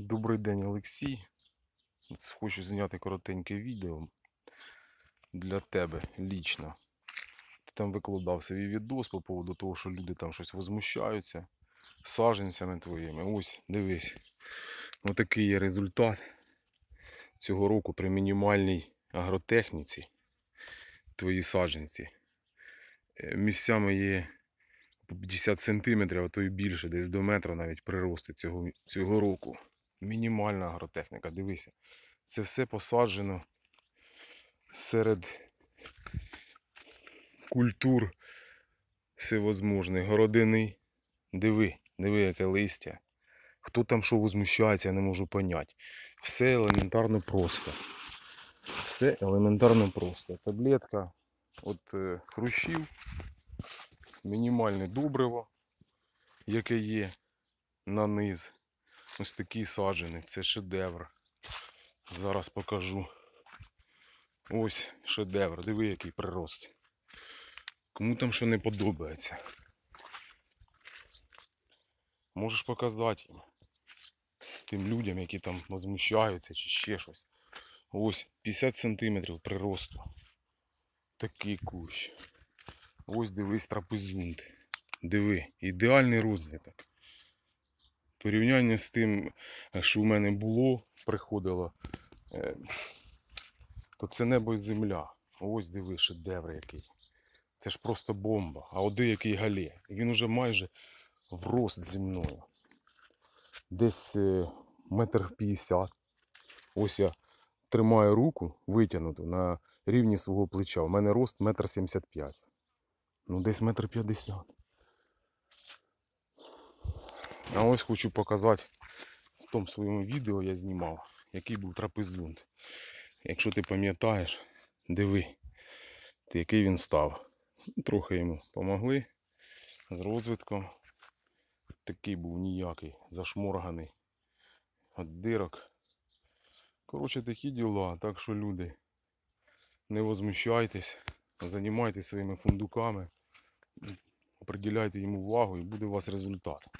Добрий день, Олексій. Хочу зняти коротеньке відео для тебе лічно. Ти там викладав свій відос по поводу того, що люди там щось возмущаються саженцями твоїми. Ось, дивись. Отакий є результат цього року при мінімальній агротехніці. Твої саджанці. Е, місцями є 50 см, а то й більше, десь до метра навіть прирости цього, цього року мінімальна агротехніка. Дивися, це все посаджено серед культур всевозможних. Городини. Диви, диви, яке листя. Хто там що возмущається, я не можу поняти. Все елементарно просто. Все елементарно просто. Таблетка от е, хрущів, мінімальне добриво, яке є на низ. Ось такий саджанець, це шедевр. Зараз покажу. Ось шедевр, диви який прирост. Кому там що не подобається. Можеш показати їм. Тим людям, які там возмущаються чи ще щось. Ось 50 см приросту. Такий кущ. Ось дивись трапезунт. Диви, ідеальний розвиток порівняння з тим, е, що в мене було, приходило, е, то це небо і земля. Ось диви, шедевр який. Це ж просто бомба. А один який галє. Він уже майже в рост зі мною. Десь е, метр п'ятдесят. Ось я тримаю руку витягнуту на рівні свого плеча. У мене рост метр сімдесят п'ять. Ну десь метр п'ятдесят. А ось хочу показати в тому своєму відео я знімав, який був трапезун. Якщо ти пам'ятаєш, диви, ти який він став. Трохи йому помогли з розвитком. Такий був ніякий, зашморганий от дирок. Коротше, такі діла, так що люди, не возмущайтесь, займайтеся своїми фундуками, оприділяйте йому увагу і буде у вас результат.